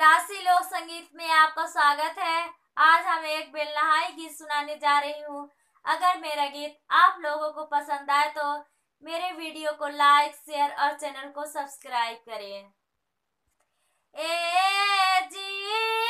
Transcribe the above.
राशि लोक संगीत में आपका स्वागत है आज हम एक बेलनहाई गीत सुनाने जा रही हूँ अगर मेरा गीत आप लोगों को पसंद आए तो मेरे वीडियो को लाइक शेयर और चैनल को सब्सक्राइब करें ए जी